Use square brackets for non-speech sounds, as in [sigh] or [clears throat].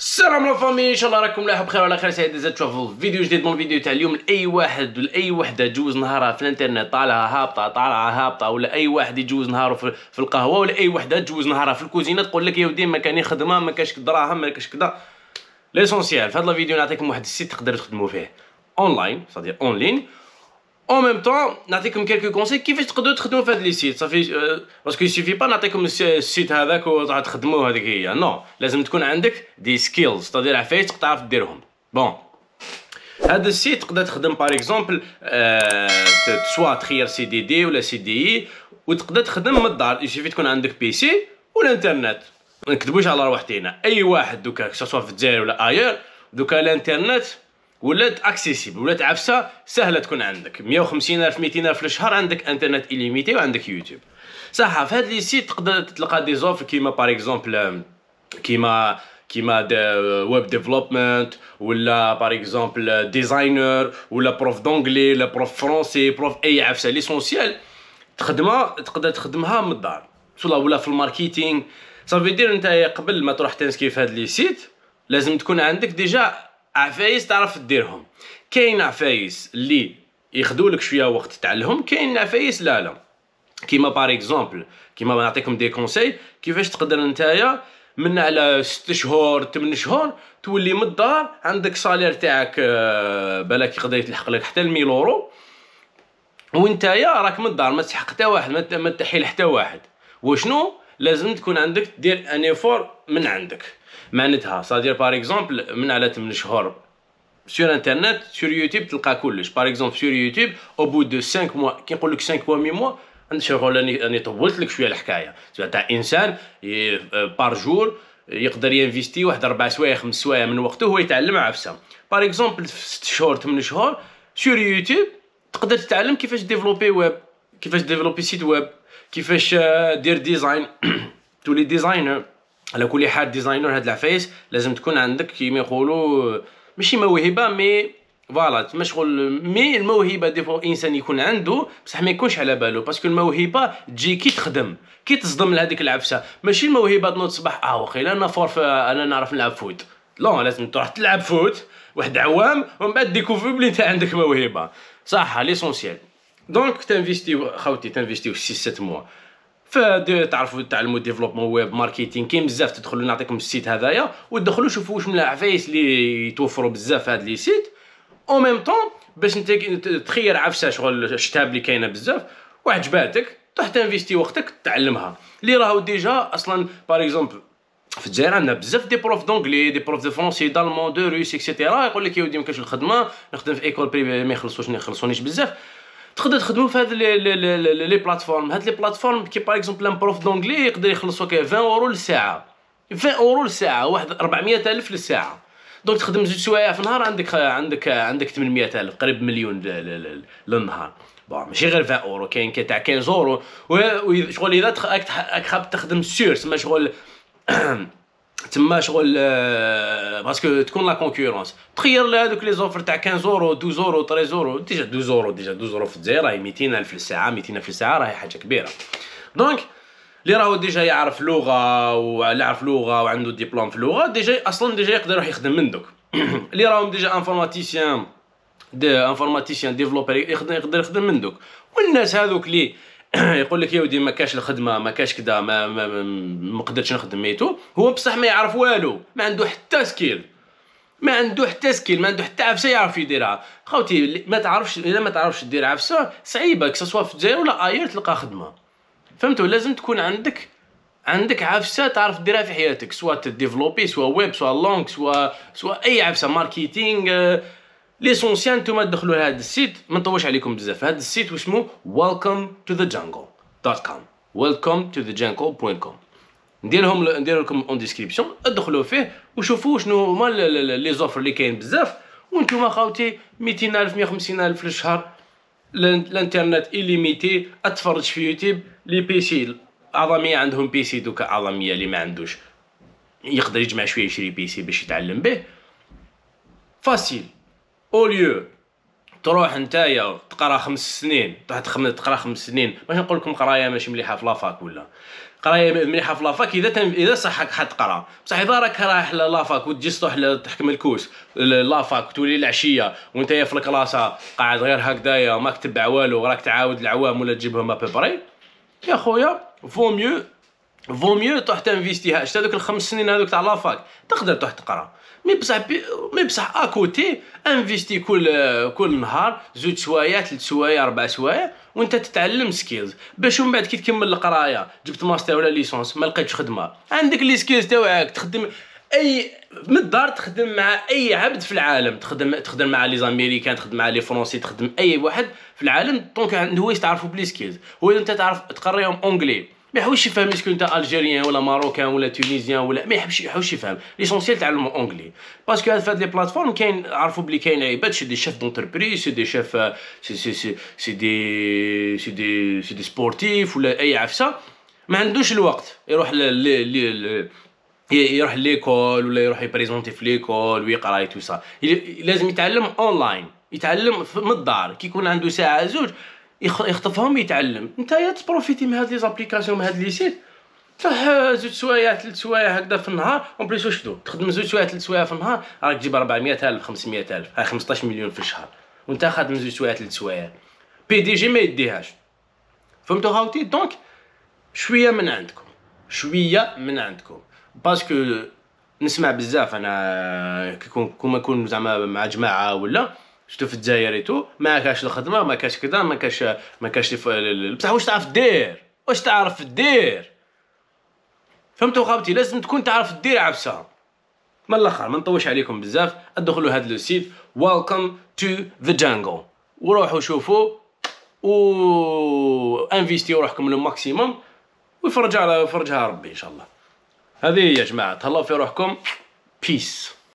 السلام على فامي ان شاء الله راكم ملاح بخير وعلى خير سعيد زاد تشوفوا فيديو جديد من الفيديو تاع اليوم لاي واحد ولاي وحده تجوز نهارها في الانترنت طالعه هابطه طالعه هابطه ولا اي واحد يجوز نهارو في, في القهوه ولا اي وحده تجوز نهارها في الكوزينه تقول لك يا ودي ما كاني خدمه ما كاش دراهم ما كاش كذا ليسونسيال في هذا الفيديو نعطيكم واحد السيت تقدروا تخدموا فيه اونلاين صديق اونلاين اون ميم طون نعطيكم كيلكو كونسي كيفاش تقدروا تخدموا في هذا لي سيت صافي باسكو يسيفي با نعطيكم السيت هذاك وتروحوا تخدموا هذيك هي نو لازم تكون عندك دي سكيلز تدير عفايس تعرف ديرهم بون هذا السيت تقدر تخدم باغ اكزومبل آه سوا تخير سي دي دي ولا سي دي اي وتقدر تخدم من الدار يسيفي تكون عندك بيسي ولا انترنت ما نكذبوش على روحتينا اي واحد دوكا سوا في الجزائر ولا اير دوكا الانترنت ولات اكسيسيبل ولات عفسه سهله تكون عندك 150 الف 200 الف في الشهر عندك انترنت اليميتي وعندك يوتيوب صح في هاد لي سيت تقدر تلقى دي زوفر كيما باغ اكزومبل كيما كيما ويب ديفلوبمنت ولا باغ اكزومبل ديزاينر ولا بروف دونغلي ولا بروف فرونسي بروف اي عفسه ليسونسيال تخدمها تقدر تخدمها من الدار ولا في الماركتينغ صافي دير انت قبل ما تروح تنسكي في هاد لي سيت لازم تكون عندك ديجا عفايس تعرف ديرهم كاين عفايس اللي ياخذولك شويه وقت تعلهم كاين عفايس لا لا كيما بار اكزومبل كيما نعطيكم دي كونساي كيفاش تقدر نتايا من على ست شهور 8 شهور تولي من الدار عندك صالير تاعك آه، بلاك يقدر يتلحق لك حتى ل 1000 اورو وانتايا راك من الدار ما تحق حتى واحد ما تحيل حتى واحد وشنو لازم تكون عندك دير ان ايفور من عندك معناتها سادير بار اكزومبل من على 8 شهور سور انترنت سور يوتيوب تلقى كلش بار اكزومبل سور يوتيوب او بو دو 5 موا كي نقول لك 5 موا مي موا انت شغل راني طولت لك شويه الحكايه تاع انسان بار آه، جور يقدر ينفيستي واحد اربع سوايع خمس سوايع من وقته هو يتعلم عفسه بار اكزومبل في 6 شهور 8 شهور سور يوتيوب تقدر تتعلم كيفاش ديفلوبي ويب كيفاش ديفلوبي سيت ويب كيفاش آه، دير ديزاين [clears throat] تولي ديزاينر على كل حال ديزاينر هاد العفايس لازم تكون عندك كيما يقولوا ماشي موهبه مي فوالا تما شغل مي الموهبه دي فو انسان يكون عنده بصح ما يكونش على بالو باسكو الموهبه تجي كي تخدم كي تصدم لهذيك العفسه ماشي الموهبه تنوض صباح اه واخي انا فور انا نعرف نلعب فوت لا لازم تروح تلعب فوت واحد عوام ومن بعد ديكوفري بلي انت عندك موهبه صح ليسونسيال دونك تنفيستي خوتي تنفيستي 6 7 موا تعرفوا تعلموا ديفلوبمون ويب ماركتينغ كاين بزاف تدخلوا نعطيكم السيت هذايا وتدخلوا شوفوا واش من العفايس اللي يتوفروا بزاف هاد لي سيت او ميم طون باش انت تخير عفسه شغل الشتاب اللي كاينه بزاف وعجباتك تروح تنفيستي وقتك تعلمها اللي راهو ديجا اصلا باغ اكزومبل في الجزائر عندنا بزاف دي بروف دونغلي دي بروف دو فرونسي دالمون دو روس اكسيتيرا يقول لك يا ودي ما كاينش الخدمه نخدم في ايكول بريفي ما يخلصوش ما يخلصونيش بزاف تقدر تخدموا في هاد لي بلاتفورم هاد لي بلاتفورم كي باغ اكزومبل ان بروف دونجلي يقدر يخلصوك 20 اورو للساعه 20 اورو للساعه واحد 400 الف للساعه دونك تخدم زوج سوايع في النهار عندك عندك عندك 800 الف قريب مليون للنهار بون ماشي غير 20 اورو كاين تاع 15 اورو شغل اذا راك تخدم سيرس ما شغل [clears throat] تما شغل آه، باسكو تكون لا كونكورونس تخير لي دوك لي زوفر تاع 15 اورو 12 اورو 13 اورو ديجا 12 اورو ديجا 12 اورو في الجزائر راهي 200 200000 للساعه الف للساعه راهي حاجه كبيره دونك اللي راهو ديجا يعرف لغه يعرف لغه وعنده ديبلوم في اللغه ديجا اصلا ديجا يقدر يروح يخدم من دوك اللي [clears throat] راهم ديجا انفورماتيسيان دي انفورماتيسيان ديفلوبر يقدر يخدم من دوك والناس هذوك اللي [coughs] يقول لك يا ودي ما كاش الخدمه ما كاش كذا ما ما, ما, قدرتش نخدم ميتو هو بصح ما يعرف والو ما عنده حتى سكيل ما عنده حتى سكيل ما عنده حتى عفسه يعرف يديرها خوتي ما تعرفش الا ما تعرفش دير عفسه صعيبه كسوا في الجزائر ولا اير تلقى خدمه فهمتوا لازم تكون عندك عندك عفسه تعرف ديرها في حياتك سواء تديفلوبي سواء ويب سواء لونك سواء سواء اي عفسه ماركتينغ ليسونسيال نتوما تدخلوا لهذا السيت ما نطولش عليكم بزاف هذا السيت واسمو welcome to the جانجل دوت كوم welcome to the jungle بوينت كوم نديرهم ندير لكم اون ديسكريبسيون ادخلوا فيه وشوفوا شنو هما لي زوفر اللي كاين بزاف وانتم خاوتي 200000 150000 في الشهر الانترنت اليميتي اتفرج في يوتيوب لي بيسي عظميه عندهم بيسي دوكا عظميه اللي ما عندوش يقدر يجمع شويه يشري بيسي باش يتعلم به فاسيل اوليو تروح نتايا تقرا خمس سنين تروح تقرا خمس سنين باش نقول لكم قرايه ماشي مليحه في لافاك ولا قرايه مليحه في لافاك اذا تم... اذا صحك حتقرا بصح اذا راك رايح لافاك وتجي تروح تحكم الكوس لافاك تولي العشيه وانت في الكلاسه قاعد غير هكذايا ماك تبع والو راك تعاود العوام ولا تجيبهم ابيبري يا خويا فو ميو فو ميو تروح تنفيستيها شتا هذوك الخمس سنين هذوك تاع لافاك تقدر تروح تقرا مي بصح مي بصح اكوتي انفيستي كل كل نهار زوج سوايع ثلاث سوايع اربع سوايع وانت تتعلم سكيلز باش من بعد كي تكمل القرايه جبت ماستر ولا ليسونس ما لقيتش خدمه عندك لي سكيلز تاعك تخدم اي من الدار تخدم مع اي عبد في العالم تخدم تخدم مع لي زاميريكان تخدم مع لي فرونسي تخدم اي واحد في العالم دونك هو يتعرفوا بلي سكيلز هو انت تعرف تقريهم اونجلي ما يحوش يفهم اسكو انت الجيريان ولا ماروكان ولا تونيزيان ولا ما يحبش يحوش يفهم ليسونسيال تعلم اونغلي باسكو هاد فهاد لي بلاتفورم كاين عرفوا بلي كاين عباد سي دي شيف دونتربريز سي دي شيف سي سي سي سي دي سي دي سي دي سبورتيف ولا اي عفسه ما عندوش الوقت يروح ل يروح ليكول ولا يروح يبريزونتي في ليكول ويقرا اي تو سا لازم يتعلم اونلاين يتعلم من الدار كي يكون عنده ساعه زوج يخطفهم يتعلم انت يا تبروفيتي من هاد لي من هاد لي سيت تروح زوج سوايع ثلاث سوايع هكذا في النهار اون بليس واش دو تخدم زوج سوايع ثلاث سوايع في النهار راك تجيب الف 500 الف 15 مليون في الشهر وانت خادم زوج سوايع ثلاث سوايع بي دي جي ما يديهاش فهمتوا خاوتي دونك شويه من عندكم شويه من عندكم باسكو نسمع بزاف انا كي كون كون ما نكون زعما مع جماعه ولا شتو في الجزائر ايتو ما كاش الخدمه ما كاش كذا ما كاش ما كاش بصح واش تعرف دير واش تعرف دير فهمتوا خاوتي لازم تكون تعرف دير عبسه من الاخر ما نطوش عليكم بزاف ادخلوا هذا لو سيت ويلكم تو ذا جانجل وروحوا شوفوا و انفيستيو روحكم لو ماكسيموم ويفرجها يفرجها ربي ان شاء الله هذه هي يا جماعه تهلاو في روحكم بيس